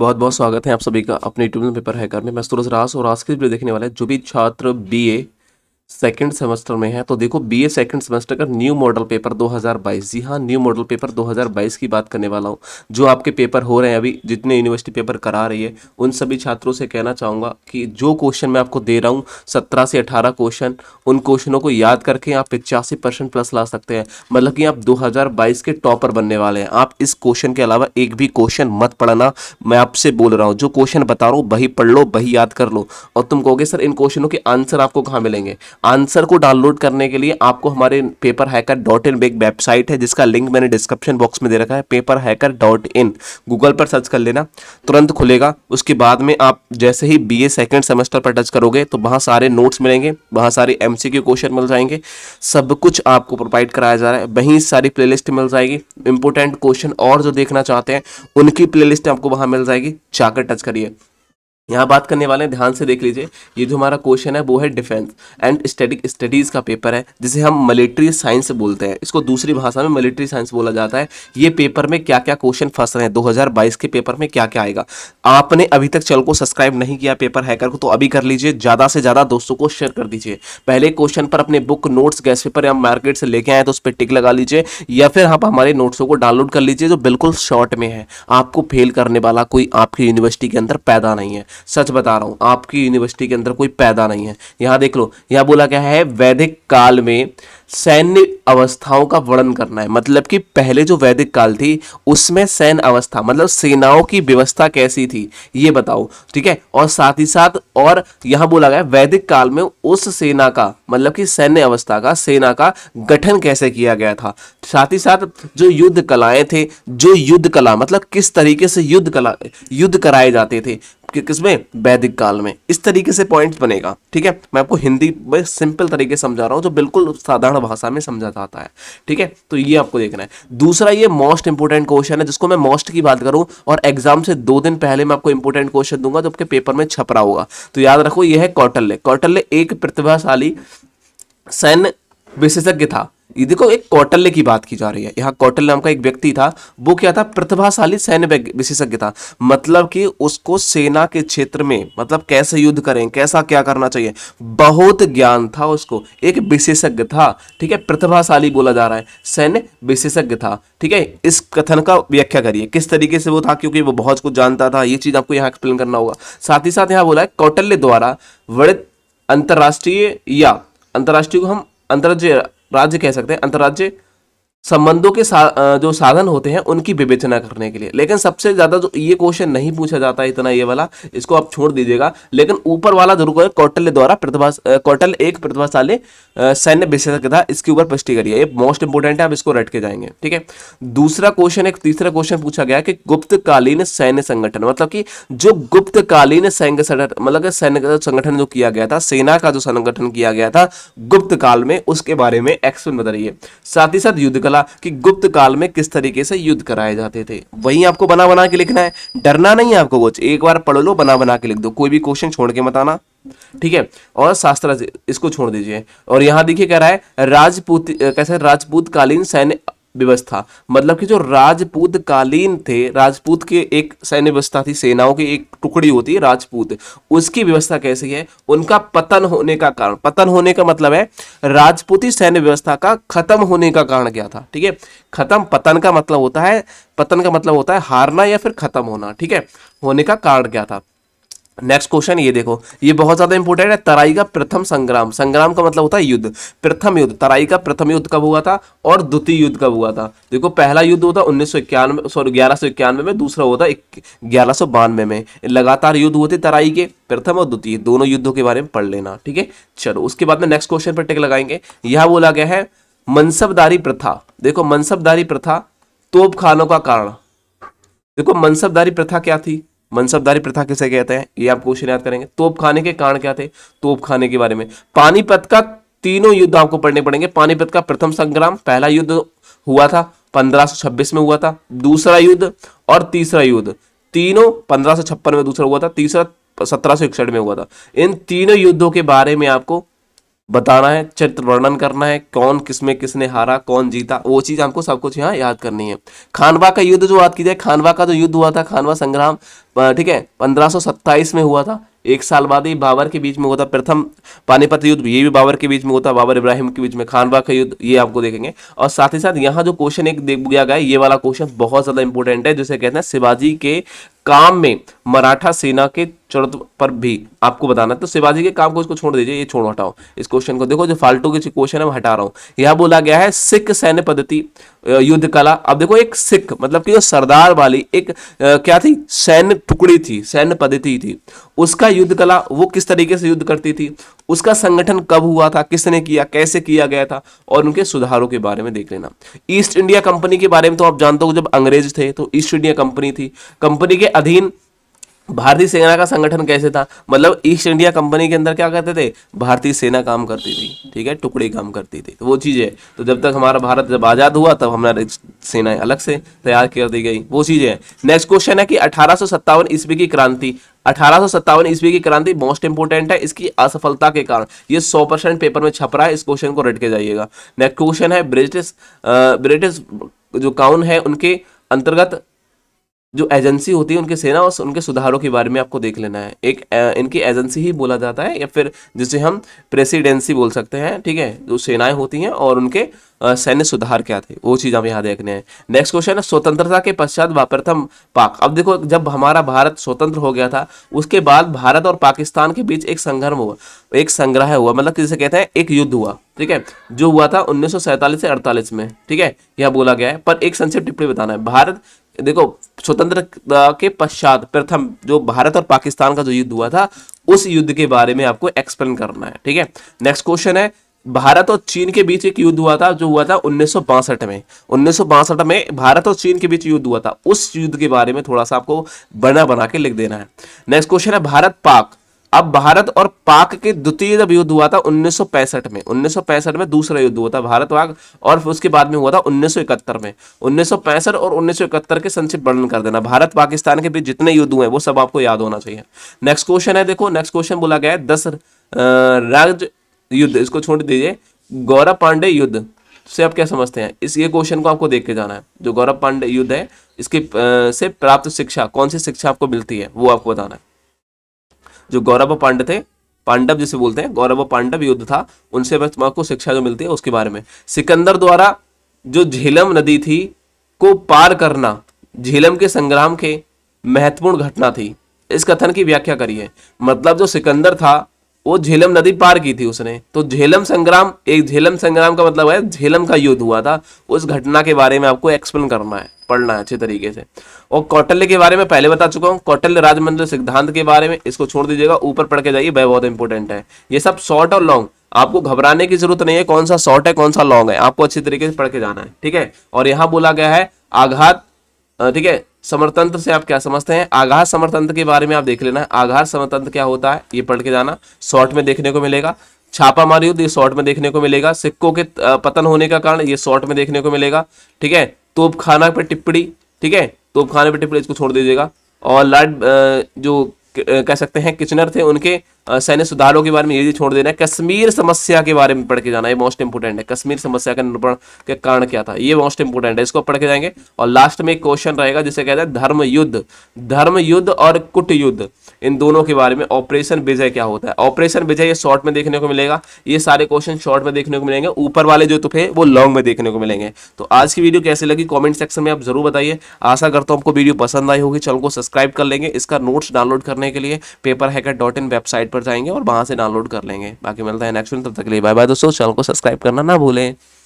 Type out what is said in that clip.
बहुत बहुत स्वागत है आप सभी का अपने यूट्यूब पेपर हैकर में मैं सूरज रास और आज के वीडियो देखने वाले जो भी छात्र बीए सेकेंड सेमेस्टर में है तो देखो बी ए सेकेंड सेमेस्टर का न्यू मॉडल पेपर 2022 जी हाँ न्यू मॉडल पेपर 2022 की बात करने वाला हूँ जो आपके पेपर हो रहे हैं अभी जितने यूनिवर्सिटी पेपर करा रही है उन सभी छात्रों से कहना चाहूँगा कि जो क्वेश्चन मैं आपको दे रहा हूँ सत्रह से 18 क्वेश्चन उन क्वेश्चनों को याद करके आप पिचासी प्लस ला सकते हैं मतलब कि आप दो के टॉपर बनने वाले हैं आप इस क्वेश्चन के अलावा एक भी क्वेश्चन मत पढ़ना मैं आपसे बोल रहा हूँ जो क्वेश्चन बता रहा हूँ वही पढ़ लो वही याद कर लो और तुम कहोगे सर इन क्वेश्चनों के आंसर आपको कहाँ मिलेंगे आंसर को डाउनलोड करने के लिए आपको हमारे पेपर हैकर डॉट इन एक वेबसाइट है जिसका लिंक मैंने डिस्क्रिप्शन बॉक्स में दे रखा है paper hacker dot in Google पर सर्च कर लेना तुरंत खुलेगा उसके बाद में आप जैसे ही बी ए सेकेंड सेमेस्टर पर टच करोगे तो वहाँ सारे नोट्स मिलेंगे वहाँ सारे एम क्वेश्चन मिल जाएंगे सब कुछ आपको प्रोवाइड कराया जा रहा है वहीं सारी लिस्ट मिल जाएगी इंपॉर्टेंट क्वेश्चन और जो देखना चाहते हैं उनकी लिस्ट आपको वहाँ मिल जाएगी जाकर टच करिए यहाँ बात करने वाले हैं ध्यान से देख लीजिए ये जो हमारा क्वेश्चन है वो है डिफेंस एंड स्टेटिक स्टडीज़ का पेपर है जिसे हम मिलिट्री साइंस बोलते हैं इसको दूसरी भाषा में मिलिट्री साइंस बोला जाता है ये पेपर में क्या क्या क्वेश्चन फंस रहे हैं 2022 के पेपर में क्या क्या आएगा आपने अभी तक चल को सब्सक्राइब नहीं किया पेपर हैकर को तो अभी कर लीजिए ज़्यादा से ज़्यादा दोस्तों को शेयर कर दीजिए पहले क्वेश्चन पर अपने बुक नोट्स गैस पेपर या मार्केट से लेके आए तो उस पर टिक लगा लीजिए या फिर आप हमारे नोट्सों को डाउनलोड कर लीजिए जो बिल्कुल शॉर्ट में है आपको फेल करने वाला कोई आपकी यूनिवर्सिटी के अंदर पैदा नहीं है सच बता रहा हूँ आपकी यूनिवर्सिटी के अंदर कोई पैदा नहीं है यहाँ देख लो यहाँ बोला क्या है वैदिक काल में सैन्य अवस्थाओं का वर्णन करना है मतलब कि पहले जो वैदिक काल थी उसमें सैन्य अवस्था मतलब सेनाओं की व्यवस्था कैसी थी ये बताओ ठीक है और साथ ही साथ और यहाँ बोला गया वैदिक काल में उस सेना का मतलब कि सैन्य अवस्था का सेना का गठन कैसे किया गया था साथ ही साथ जो युद्ध कलाएं थे जो युद्ध कला मतलब किस तरीके से युद्ध कला युद्ध कराए जाते थे किसमें वैदिक काल में इस तरीके से पॉइंट बनेगा ठीक है मैं आपको हिंदी में सिंपल तरीके से समझा रहा हूँ जो बिल्कुल साधारण भाषा में समझा जाता है ठीक है तो ये आपको देखना है दूसरा ये मोस्ट इंपोर्टेंट क्वेश्चन है जिसको मैं मोस्ट की बात करूँ और एग्जाम से दो दिन पहले मैं आपको इंपोर्टेंट क्वेश्चन दूंगा जो आपके पेपर में छप रहा होगा तो याद रखो यह है कौटल्य कौटल्य एक प्रतिभाशाली सैन्य विशेषज्ञ था ये देखो एक कौटल्य की बात की जा रही है यहाँ कौटल्य नाम का एक व्यक्ति था वो क्या था प्रतिभाशाली सैन्य विशेषज्ञ था मतलब कि उसको सेना के क्षेत्र में मतलब कैसे युद्ध करें कैसा क्या करना चाहिए बहुत ज्ञान था उसको एक विशेषज्ञ था ठीक है प्रतिभाशाली बोला जा रहा है सैन्य विशेषज्ञ था ठीक है इस कथन का व्याख्या करिए किस तरीके से वो था क्योंकि वो बहुत कुछ जानता था ये चीज आपको यहाँ एक्सप्लेन करना होगा साथ ही साथ यहाँ बोला है कौटल्य द्वारा वर्णित अंतर्राष्ट्रीय या अंतर्राष्ट्रीय को हम अंतर्राष्ट्रीय राज्य कह सकते हैं अंतर्राज्य संबंधों के सा, जो साधन होते हैं उनकी विवेचना करने के लिए लेकिन सबसे ज़्यादा जो ये क्वेश्चन नहीं पूछा जाता इतना ये वाला इसको आप छोड़ दीजिएगा लेकिन ऊपर वाला जरूर करें कौटल्य द्वारा प्रतिभा कौटल एक प्रतिभाशाली सैन्य विशेषज्ञ था इसके ऊपर पुष्टि करिए ये मोस्ट इंपोर्टेंट है आप इसको रट के जाएंगे ठीक है दूसरा क्वेश्चन एक तीसरा क्वेश्चन पूछा गया कि गुप्तकालीन सैन्य संगठन मतलब कि जो गुप्तकालीन सैन्य संगठन मतलब सैन्य संगठन जो किया गया था सेना का जो संगठन किया गया था गुप्त काल में उसके बारे में एक्सप्लेन बताइए साथ ही साथ युद्ध चला कि गुप्त काल में किस तरीके से युद्ध कराए जाते थे वही आपको बना बना के लिखना है डरना नहीं है आपको कुछ एक बार पढ़ लो बना बना के लिख दो कोई भी क्वेश्चन छोड़ के बताना ठीक है और शास्त्र इसको छोड़ दीजिए और यहां देखिए कह रहा है राजपूत कैसे राजपूत कालीन सैन्य व्यवस्था मतलब कि जो राजपूतकालीन थे राजपूत के एक सैन्य व्यवस्था थी सेनाओं की एक टुकड़ी होती है राजपूत उसकी व्यवस्था कैसी है उनका पतन होने का कारण पतन होने का मतलब है राजपूती सैन्य व्यवस्था का खत्म होने का कारण क्या था ठीक है खत्म पतन का मतलब होता है पतन का मतलब होता है हारना या फिर खत्म होना ठीक है होने का कारण क्या था नेक्स्ट क्वेश्चन ये देखो ये बहुत ज्यादा इंपोर्टेंट है तराई का प्रथम संग्राम संग्राम का मतलब होता है युद्ध प्रथम युद्ध तराई का प्रथम युद्ध कब हुआ था और द्वितीय युद्ध कब हुआ था देखो पहला युद्ध होता उन्नीस सौ इक्यानवे सॉरी ग्यारह सौ इक्यानवे में दूसरा होता है ग्यारह सौ बानवे में लगातार युद्ध हुए थे तराई के प्रथम और द्वितीय दोनों युद्धों के बारे में पढ़ लेना ठीक है चलो उसके बाद में नेक्स्ट क्वेश्चन पर टेक लगाएंगे यह बोला गया है मनसबदारी प्रथा देखो मनसबदारी प्रथा तोपखानों का कारण देखो मनसबदारी प्रथा क्या थी मनसबदारी प्रथा किसे कहते हैं ये आप क्वेश्चन याद करेंगे खाने के कारण क्या थे खाने के बारे में पानीपत का तीनों युद्ध आपको पढ़ने पड़ेंगे पानीपत का प्रथम संग्राम पहला युद्ध हुआ था 1526 में हुआ था दूसरा युद्ध और तीसरा युद्ध तीनों पंद्रह में दूसरा हुआ था तीसरा सत्रह में हुआ था इन तीनों युद्धों के बारे में आपको बताना है चरित्र वर्णन करना है कौन किसमें किसने हारा कौन जीता वो चीज़ हमको सब कुछ यहाँ याद करनी है खानवा का युद्ध जो बात की जाए खानवा का जो युद्ध हुआ था खानवा संग्राम ठीक है पंद्रह में हुआ था एक साल बाद ही बाबर के बीच में होता प्रथम पानीपत युद्ध ये भी बाबर के बीच में होता बाबर इब्राहिम के बीच में खानवा का युद्ध ये आपको देखेंगे और साथ ही साथ यहाँ जो क्वेश्चन एक देख गया गया ये वाला क्वेश्चन बहुत ज़्यादा इंपॉर्टेंट है जिसे कहते हैं शिवाजी के काम में मराठा सेना के चरित्र पर भी आपको बताना तो शिवाजी के काम को इसको छोड़ दीजिए ये छोड़ हटाओ इस क्वेश्चन को देखो जो फालतू के क्वेश्चन है मैं हटा रहा हूं यह बोला गया है सिख सैन्य पद्धति युद्ध कला अब देखो एक सिख मतलब कि जो सरदार वाली एक क्या थी सैन्य टुकड़ी थी सैन्य पद्धति थी उसका युद्ध कला वो किस तरीके से युद्ध करती थी उसका संगठन कब हुआ था किसने किया कैसे किया गया था और उनके सुधारों के बारे में देख लेना ईस्ट इंडिया कंपनी के बारे में तो आप जानते हो जब अंग्रेज थे तो ईस्ट इंडिया कंपनी थी कंपनी के अधीन भारतीय सेना का संगठन कैसे था मतलब ईस्ट इंडिया कंपनी के अंदर क्या करते थे भारतीय सेना काम करती थी ठीक है टुकड़े काम करती थी तो वो चीज़ है तो जब तक हमारा भारत जब आज़ाद हुआ तब हमारा सेना अलग से तैयार कर दी गई वो चीज़ है नेक्स्ट क्वेश्चन है कि अठारह ईस्वी की क्रांति अठारह ईस्वी की क्रांति मोस्ट इंपोर्टेंट है इसकी असफलता के कारण ये 100 परसेंट पेपर में छप रहा है इस क्वेश्चन को रट के जाइएगा नेक्स्ट क्वेश्चन है ब्रिटिश ब्रिटिश जो काउन है उनके अंतर्गत जो एजेंसी होती है उनके सेना और उनके सुधारों के बारे में आपको देख लेना है एक इनकी एजेंसी ही बोला जाता है या फिर जिसे हम प्रेसिडेंसी बोल सकते हैं ठीक है जो सेनाएं होती हैं और उनके सैन्य सुधार क्या थे वो चीज़ हम यहाँ देखने हैं नेक्स्ट क्वेश्चन है स्वतंत्रता के पश्चात वाप्रथम पाक अब देखो जब हमारा भारत स्वतंत्र हो गया था उसके बाद भारत और पाकिस्तान के बीच एक संघर्म हुआ एक संग्रह हुआ मतलब जिसे कहते हैं एक युद्ध हुआ ठीक है जो हुआ था उन्नीस से अड़तालीस में ठीक है यह बोला गया है पर एक संक्षिप्त टिप्पणी बताना है भारत देखो स्वतंत्र के पश्चात प्रथम जो भारत और पाकिस्तान का जो युद्ध हुआ था उस युद्ध के बारे में आपको एक्सप्लेन करना है ठीक है नेक्स्ट क्वेश्चन है भारत और चीन के बीच एक युद्ध हुआ था जो हुआ था उन्नीस में उन्नीस में भारत और चीन के बीच युद्ध हुआ था उस युद्ध के बारे में थोड़ा सा आपको बना बना के लिख देना है नेक्स्ट क्वेश्चन है भारत पाक अब भारत और पाक के द्वितीय जब युद्ध हुआ था 1965 में 1965 में दूसरा युद्ध हुआ था भारत पाक और उसके बाद में हुआ था 1971 में 1965 और 1971 के संक्षिप्त वर्णन कर देना भारत पाकिस्तान के बीच जितने युद्ध हुए वो सब आपको याद होना चाहिए नेक्स्ट क्वेश्चन है देखो नेक्स्ट क्वेश्चन बोला गया है दस राज युद्ध इसको छोड़ दीजिए गौरव पांडे युद्ध से आप क्या समझते हैं इस ये क्वेश्चन को आपको देख के जाना है जो गौरव पांडे युद्ध है इसके से प्राप्त शिक्षा कौन सी शिक्षा आपको मिलती है वो आपको बताना है जो गौरव पांडव थे पांडव जिसे बोलते हैं गौरव पांडव युद्ध था उनसे बच्चों को शिक्षा जो मिलती है उसके बारे में सिकंदर द्वारा जो झेलम नदी थी को पार करना झेलम के संग्राम के महत्वपूर्ण घटना थी इस कथन की व्याख्या करिए मतलब जो सिकंदर था वो झेलम नदी पार की थी उसने तो झेलम संग्राम एक झेलम संग्राम का मतलब है झेलम का युद्ध हुआ था उस घटना के बारे में आपको एक्सप्लेन करना है पढ़ना है अच्छे तरीके से और कौटल्य के बारे में पहले बता चुका हूँ कौटल्य राजमंदिर सिद्धांत के बारे में इसको छोड़ दीजिएगा ऊपर पढ़ के जाइए वह बहुत इंपॉर्टेंट है ये सब शॉर्ट और लॉन्ग आपको घबराने की जरूरत नहीं है कौन सा शॉर्ट है कौन सा लॉन्ग है आपको अच्छी तरीके से पढ़ के जाना है ठीक है और यहाँ बोला गया है आघात ठीक है समरतंत्र से आप क्या समझते हैं आघात समरतंत्र के बारे में आप देख लेना है आघात समरतंत्र क्या होता है ये पढ़ के जाना शॉर्ट में देखने को मिलेगा छापा मार युद्ध ये शॉर्ट में देखने को मिलेगा सिक्कों के पतन होने का कारण ये शॉर्ट में देखने को मिलेगा ठीक है तोपखाना पर टिप्पणी ठीक है तोपखाना पर टिप्पणी इसको छोड़ दीजिएगा और लाइट जो कह सकते हैं किचनर थे उनके सैन्य सुधारों के बारे में ये भी छोड़ देना है कश्मीर समस्या के बारे में पढ़ के जाना ये मोस्ट इंपोर्टेंट है कश्मीर समस्या का निरूपण के कारण क्या था ये मोस्ट इंपोर्टेंट है इसको पढ़ के जाएंगे और लास्ट में एक क्वेश्चन रहेगा जिसे कहते हैं धर्म युद्ध धर्म युद्ध और कुट युद्ध इन दोनों के बारे में ऑपरेशन विजय क्या होता है ऑपरेशन विजय ये शॉर्ट में देखने को मिलेगा ये सारे क्वेश्चन शॉर्ट में देखने को मिलेंगे ऊपर वाले जो तुफे वो लॉन्ग में देखने को मिलेंगे तो आज की वीडियो कैसे लगी कॉमेंट सेक्शन में आप जरूर बताइए आशा करता हूँ आपको वीडियो पसंद आई होगी चैनल को सब्सक्राइब कर लेंगे इसका नोट्स डाउनलोड करने के लिए पेपर वेबसाइट पर जाएंगे और वहाँ से डाउनलोड कर लेंगे बाकी मिलता है नेक्स्ट तब तक के लिए बाय बाय दोस्तों चैनल को सब्सक्राइब करना ना भूलें